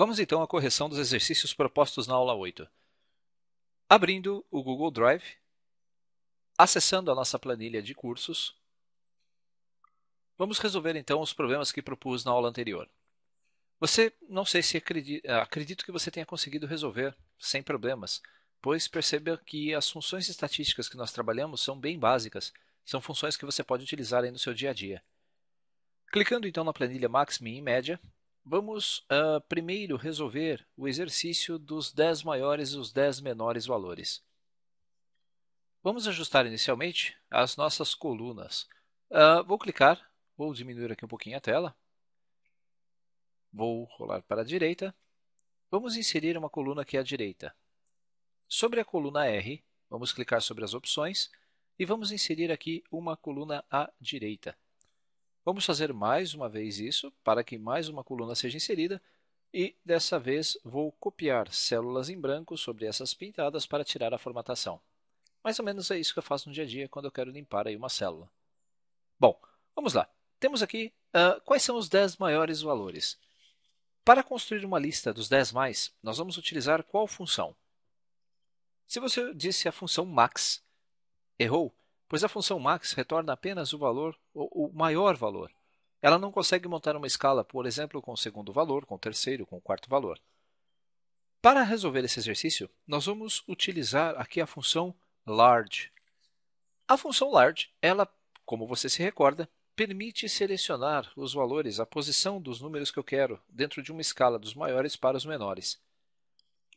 Vamos então à correção dos exercícios propostos na aula 8. Abrindo o Google Drive, acessando a nossa planilha de cursos, vamos resolver então os problemas que propus na aula anterior. Você, não sei se acredita, acredito que você tenha conseguido resolver sem problemas, pois perceba que as funções estatísticas que nós trabalhamos são bem básicas, são funções que você pode utilizar aí no seu dia a dia. Clicando então na planilha Max, Min e Média, Vamos uh, primeiro resolver o exercício dos 10 maiores e os 10 menores valores. Vamos ajustar inicialmente as nossas colunas. Uh, vou clicar, vou diminuir aqui um pouquinho a tela, vou rolar para a direita. Vamos inserir uma coluna aqui à direita. Sobre a coluna R, vamos clicar sobre as opções e vamos inserir aqui uma coluna à direita. Vamos fazer mais uma vez isso para que mais uma coluna seja inserida e, dessa vez, vou copiar células em branco sobre essas pintadas para tirar a formatação. Mais ou menos é isso que eu faço no dia a dia quando eu quero limpar aí uma célula. Bom, vamos lá. Temos aqui uh, quais são os 10 maiores valores. Para construir uma lista dos 10 mais, nós vamos utilizar qual função? Se você disse a função max, errou, pois a função max retorna apenas o valor o, o maior valor. Ela não consegue montar uma escala, por exemplo, com o segundo valor, com o terceiro, com o quarto valor. Para resolver esse exercício, nós vamos utilizar aqui a função large. A função large, ela, como você se recorda, permite selecionar os valores, a posição dos números que eu quero dentro de uma escala dos maiores para os menores.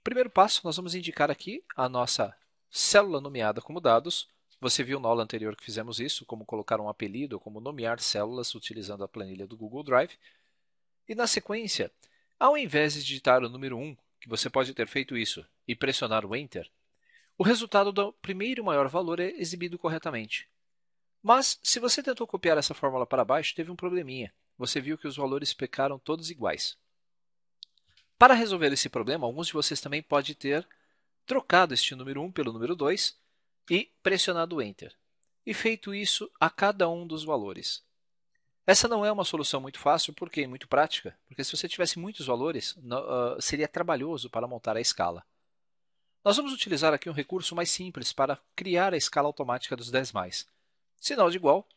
Primeiro passo, nós vamos indicar aqui a nossa célula nomeada como dados, você viu na aula anterior que fizemos isso, como colocar um apelido, como nomear células utilizando a planilha do Google Drive. E na sequência, ao invés de digitar o número 1, que você pode ter feito isso, e pressionar o Enter, o resultado do primeiro maior valor é exibido corretamente. Mas, se você tentou copiar essa fórmula para baixo, teve um probleminha. Você viu que os valores pecaram todos iguais. Para resolver esse problema, alguns de vocês também podem ter trocado este número 1 pelo número 2 e pressionado Enter, e feito isso a cada um dos valores. Essa não é uma solução muito fácil, porque muito prática, porque se você tivesse muitos valores, ah, seria trabalhoso para montar a escala. Nós vamos utilizar aqui um recurso mais simples para criar a escala automática dos 10 mais. Sinal de igual,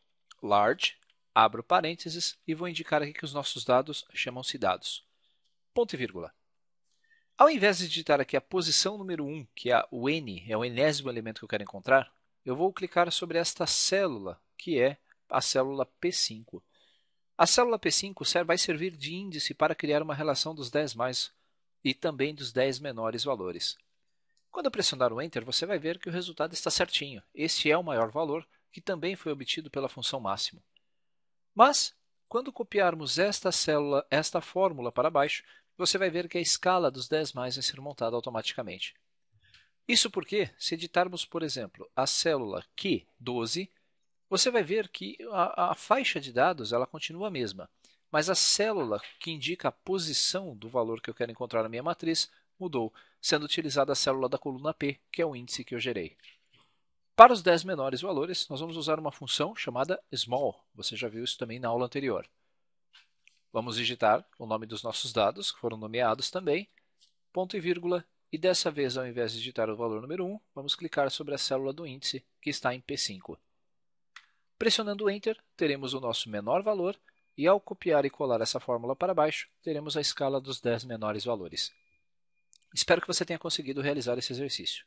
large, abro parênteses e vou indicar aqui que os nossos dados chamam-se dados. Ponto e vírgula. Ao invés de digitar aqui a posição número 1, que é o n, é o enésimo elemento que eu quero encontrar, eu vou clicar sobre esta célula, que é a célula P5. A célula P5 vai servir de índice para criar uma relação dos 10 mais e também dos 10 menores valores. Quando eu pressionar o Enter, você vai ver que o resultado está certinho. Este é o maior valor, que também foi obtido pela função máximo. Mas, quando copiarmos esta célula, esta fórmula para baixo, você vai ver que a escala dos 10 mais vai ser montada automaticamente. Isso porque, se editarmos, por exemplo, a célula Q12, você vai ver que a, a faixa de dados ela continua a mesma, mas a célula que indica a posição do valor que eu quero encontrar na minha matriz mudou, sendo utilizada a célula da coluna P, que é o índice que eu gerei. Para os 10 menores valores, nós vamos usar uma função chamada small. Você já viu isso também na aula anterior. Vamos digitar o nome dos nossos dados, que foram nomeados também, ponto e vírgula, e dessa vez, ao invés de digitar o valor número 1, vamos clicar sobre a célula do índice, que está em P5. Pressionando Enter, teremos o nosso menor valor, e ao copiar e colar essa fórmula para baixo, teremos a escala dos 10 menores valores. Espero que você tenha conseguido realizar esse exercício.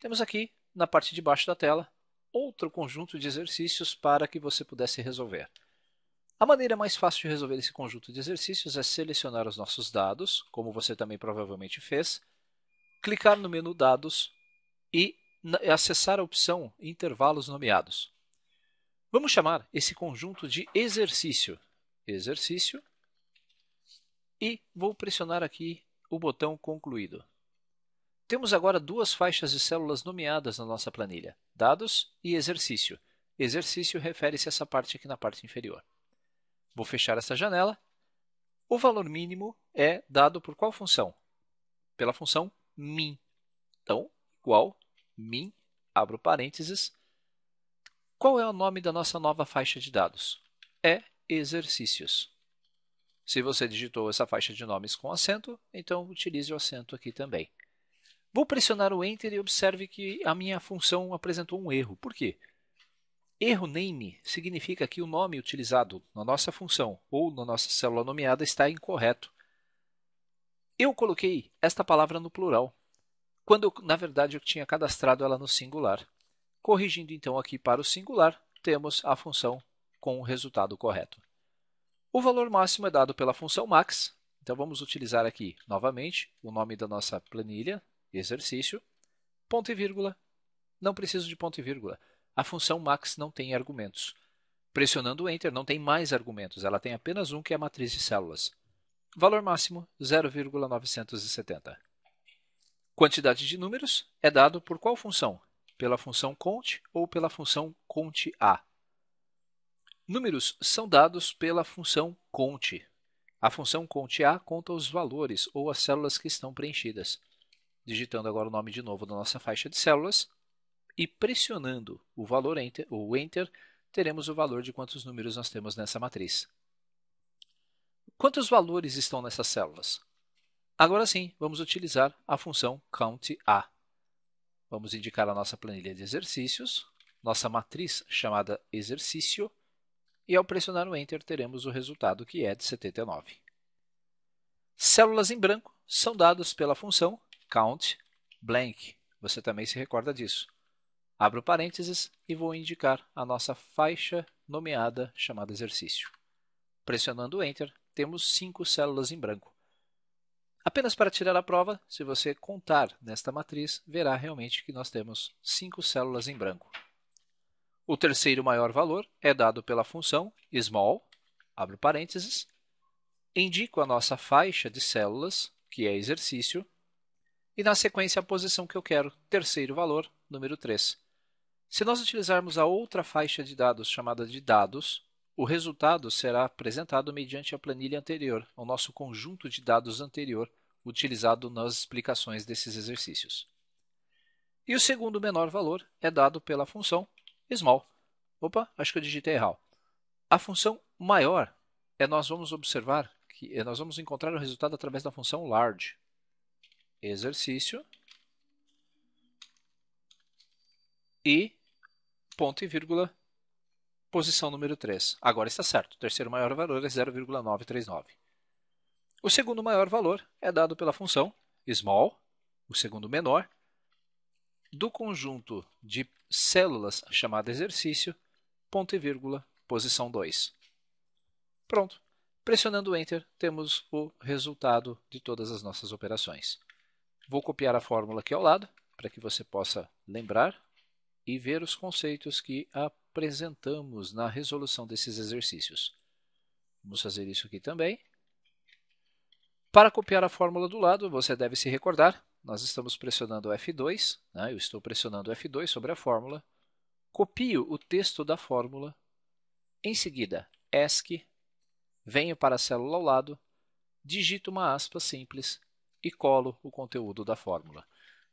Temos aqui, na parte de baixo da tela, outro conjunto de exercícios para que você pudesse resolver. A maneira mais fácil de resolver esse conjunto de exercícios é selecionar os nossos dados, como você também provavelmente fez, clicar no menu Dados e acessar a opção Intervalos nomeados. Vamos chamar esse conjunto de exercício. Exercício. E vou pressionar aqui o botão Concluído. Temos agora duas faixas de células nomeadas na nossa planilha, Dados e Exercício. Exercício refere-se a essa parte aqui na parte inferior. Vou fechar essa janela. O valor mínimo é dado por qual função? Pela função min. Então, igual min, abro parênteses. Qual é o nome da nossa nova faixa de dados? É exercícios. Se você digitou essa faixa de nomes com acento, então utilize o acento aqui também. Vou pressionar o Enter e observe que a minha função apresentou um erro. Por quê? Erro name significa que o nome utilizado na nossa função ou na nossa célula nomeada está incorreto. Eu coloquei esta palavra no plural, quando na verdade eu tinha cadastrado ela no singular. Corrigindo então aqui para o singular, temos a função com o resultado correto. O valor máximo é dado pela função max, então vamos utilizar aqui novamente o nome da nossa planilha, exercício, ponto e vírgula. Não preciso de ponto e vírgula a função max não tem argumentos. Pressionando o Enter, não tem mais argumentos, ela tem apenas um, que é a matriz de células. Valor máximo, 0,970. Quantidade de números é dado por qual função? Pela função count ou pela função COUNTA? Números são dados pela função count. A função COUNTA conta os valores ou as células que estão preenchidas. Digitando agora o nome de novo da nossa faixa de células, e pressionando o valor enter, ou enter, teremos o valor de quantos números nós temos nessa matriz. Quantos valores estão nessas células? Agora sim, vamos utilizar a função countA. Vamos indicar a nossa planilha de exercícios, nossa matriz chamada exercício, e ao pressionar o Enter teremos o resultado que é de 79. Células em branco são dados pela função countblank. Você também se recorda disso. Abro parênteses e vou indicar a nossa faixa nomeada chamada exercício. Pressionando Enter, temos cinco células em branco. Apenas para tirar a prova, se você contar nesta matriz, verá realmente que nós temos cinco células em branco. O terceiro maior valor é dado pela função small, abro parênteses, indico a nossa faixa de células, que é exercício, e na sequência a posição que eu quero, terceiro valor, número 3. Se nós utilizarmos a outra faixa de dados chamada de dados, o resultado será apresentado mediante a planilha anterior, o nosso conjunto de dados anterior utilizado nas explicações desses exercícios. E o segundo menor valor é dado pela função small. Opa, acho que eu digitei errado. A função maior é nós vamos observar que é nós vamos encontrar o resultado através da função large. Exercício e ponto e vírgula posição número 3. Agora está certo. O terceiro maior valor é 0,939. O segundo maior valor é dado pela função small, o segundo menor, do conjunto de células chamado exercício, ponto e vírgula, posição 2. Pronto. Pressionando o Enter, temos o resultado de todas as nossas operações. Vou copiar a fórmula aqui ao lado, para que você possa lembrar e ver os conceitos que apresentamos na resolução desses exercícios. Vamos fazer isso aqui também. Para copiar a fórmula do lado, você deve se recordar, nós estamos pressionando F2, né? eu estou pressionando F2 sobre a fórmula, copio o texto da fórmula, em seguida, ESC, venho para a célula ao lado, digito uma aspa simples e colo o conteúdo da fórmula.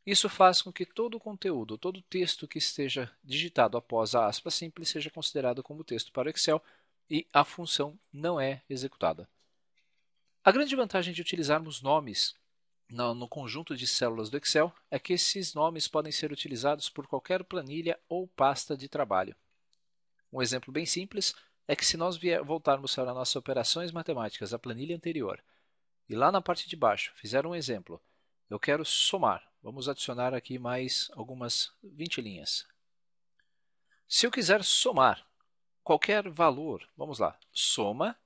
Isso faz com que todo o conteúdo, todo o texto que esteja digitado após a aspa simples seja considerado como texto para o Excel e a função não é executada. A grande vantagem de utilizarmos nomes no, conjunto de células do Excel é que esses nomes podem ser utilizados por qualquer planilha ou pasta de trabalho. Um exemplo bem simples é que se nós voltarmos para nossas operações matemáticas, a planilha anterior, e lá na parte de baixo fizer um exemplo, eu quero somar Vamos adicionar aqui mais algumas 20 linhas. Se eu quiser somar qualquer valor, vamos lá, soma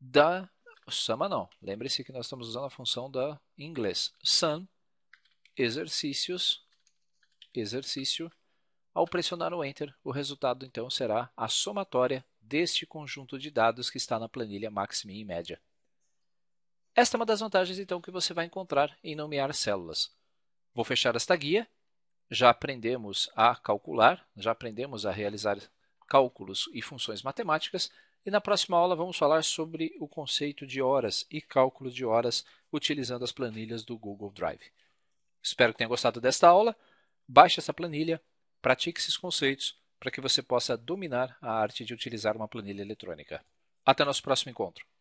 da soma não. Lembre-se que nós estamos usando a função da em inglês sum exercícios exercício. Ao pressionar o enter, o resultado então será a somatória deste conjunto de dados que está na planilha máxima e média. Esta é uma das vantagens então que você vai encontrar em nomear células. Vou fechar esta guia. Já aprendemos a calcular, já aprendemos a realizar cálculos e funções matemáticas. E na próxima aula vamos falar sobre o conceito de horas e cálculo de horas utilizando as planilhas do Google Drive. Espero que tenha gostado desta aula. Baixe essa planilha, pratique esses conceitos para que você possa dominar a arte de utilizar uma planilha eletrônica. Até nosso próximo encontro!